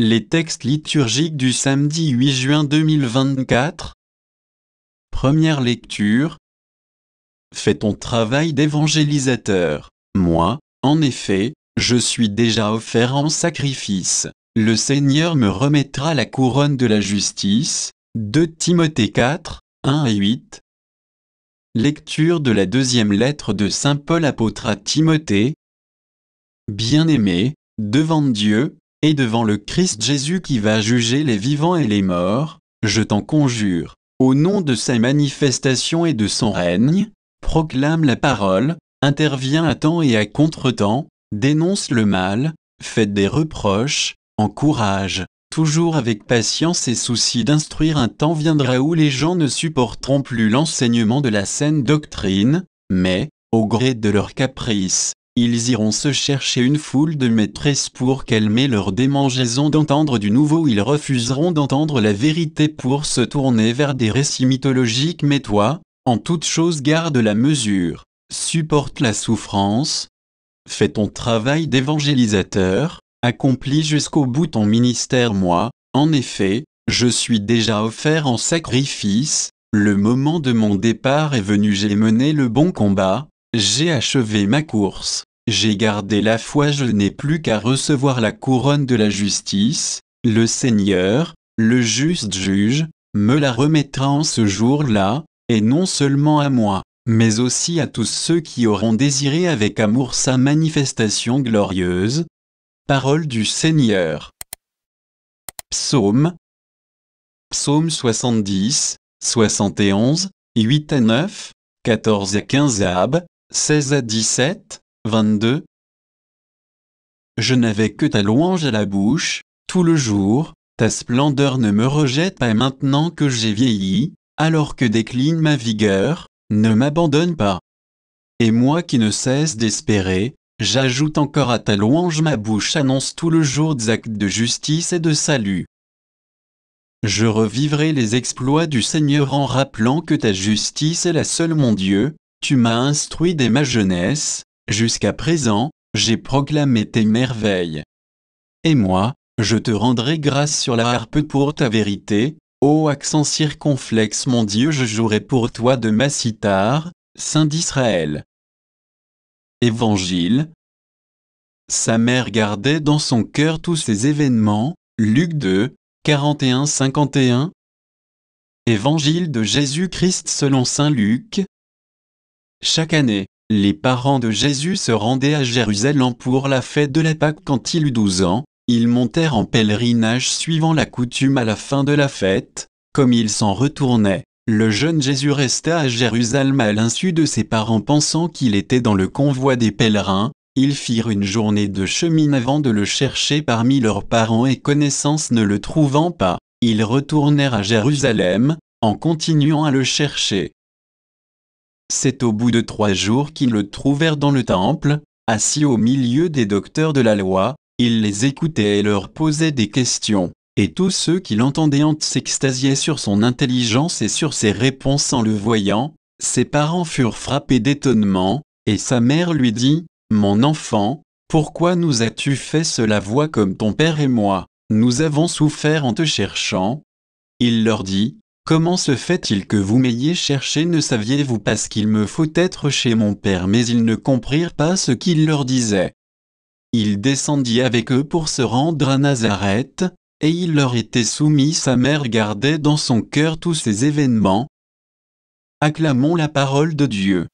Les textes liturgiques du samedi 8 juin 2024 Première lecture Fais ton travail d'évangélisateur. Moi, en effet, je suis déjà offert en sacrifice. Le Seigneur me remettra la couronne de la justice. 2 Timothée 4, 1 et 8 Lecture de la deuxième lettre de Saint Paul apôtre à Timothée Bien-aimé, devant Dieu, et devant le Christ Jésus qui va juger les vivants et les morts, je t'en conjure, au nom de sa manifestation et de son règne, proclame la parole, intervient à temps et à contre-temps, dénonce le mal, fait des reproches, encourage, toujours avec patience et souci d'instruire un temps viendra où les gens ne supporteront plus l'enseignement de la saine doctrine, mais, au gré de leurs caprices, ils iront se chercher une foule de maîtresses pour calmer leur démangeaison d'entendre du nouveau. Ils refuseront d'entendre la vérité pour se tourner vers des récits mythologiques. Mais toi, en toute chose garde la mesure, supporte la souffrance, fais ton travail d'évangélisateur, accomplis jusqu'au bout ton ministère. Moi, en effet, je suis déjà offert en sacrifice, le moment de mon départ est venu. J'ai mené le bon combat, j'ai achevé ma course. J'ai gardé la foi, je n'ai plus qu'à recevoir la couronne de la justice, le Seigneur, le juste juge, me la remettra en ce jour-là, et non seulement à moi, mais aussi à tous ceux qui auront désiré avec amour sa manifestation glorieuse. Parole du Seigneur. Psaume Psaume 70, 71, 8 à 9, 14 à 15 ab, 16 à 17, 22 Je n'avais que ta louange à la bouche, tout le jour, ta splendeur ne me rejette pas maintenant que j'ai vieilli, alors que décline ma vigueur, ne m'abandonne pas. Et moi qui ne cesse d'espérer, j'ajoute encore à ta louange ma bouche annonce tout le jour des actes de justice et de salut. Je revivrai les exploits du Seigneur en rappelant que ta justice est la seule mon Dieu, tu m'as instruit dès ma jeunesse, Jusqu'à présent, j'ai proclamé tes merveilles. Et moi, je te rendrai grâce sur la harpe pour ta vérité, ô accent circonflexe mon Dieu, je jouerai pour toi de ma cithare, Saint d'Israël. Évangile. Sa mère gardait dans son cœur tous ces événements, Luc 2, 41-51. Évangile de Jésus-Christ selon Saint Luc. Chaque année, les parents de Jésus se rendaient à Jérusalem pour la fête de la Pâque quand il eut douze ans, ils montèrent en pèlerinage suivant la coutume à la fin de la fête, comme ils s'en retournaient. Le jeune Jésus resta à Jérusalem à l'insu de ses parents pensant qu'il était dans le convoi des pèlerins, ils firent une journée de chemin avant de le chercher parmi leurs parents et connaissances ne le trouvant pas, ils retournèrent à Jérusalem, en continuant à le chercher. C'est au bout de trois jours qu'ils le trouvèrent dans le temple, assis au milieu des docteurs de la loi, il les écoutait et leur posait des questions, et tous ceux qui l'entendaient s'extasiaient sur son intelligence et sur ses réponses en le voyant, ses parents furent frappés d'étonnement, et sa mère lui dit, Mon enfant, pourquoi nous as-tu fait cela voix comme ton père et moi, nous avons souffert en te cherchant Il leur dit, Comment se fait-il que vous m'ayez cherché ne saviez-vous pas ce qu'il me faut être chez mon père mais ils ne comprirent pas ce qu'il leur disait. Il descendit avec eux pour se rendre à Nazareth, et il leur était soumis sa mère gardait dans son cœur tous ces événements. Acclamons la parole de Dieu.